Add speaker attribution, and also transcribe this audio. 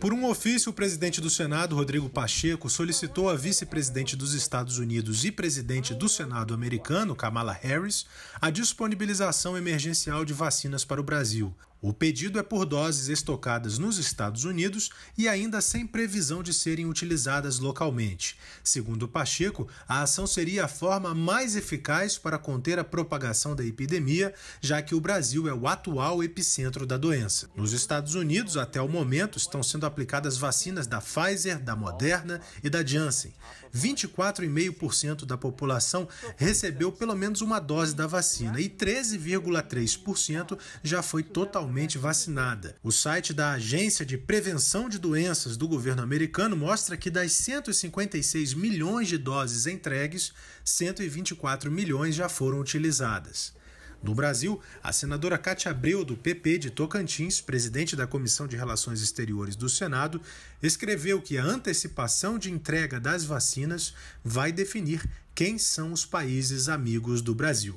Speaker 1: Por um ofício, o presidente do Senado, Rodrigo Pacheco, solicitou à vice-presidente dos Estados Unidos e presidente do Senado americano, Kamala Harris, a disponibilização emergencial de vacinas para o Brasil. O pedido é por doses estocadas nos Estados Unidos e ainda sem previsão de serem utilizadas localmente. Segundo Pacheco, a ação seria a forma mais eficaz para conter a propagação da epidemia, já que o Brasil é o atual epicentro da doença. Nos Estados Unidos, até o momento, estão sendo aplicadas vacinas da Pfizer, da Moderna e da Janssen. 24,5% da população recebeu pelo menos uma dose da vacina e 13,3% já foi totalmente totalmente vacinada. O site da Agência de Prevenção de Doenças do governo americano mostra que das 156 milhões de doses entregues, 124 milhões já foram utilizadas. No Brasil, a senadora Cátia Abreu, do PP de Tocantins, presidente da Comissão de Relações Exteriores do Senado, escreveu que a antecipação de entrega das vacinas vai definir quem são os países amigos do Brasil.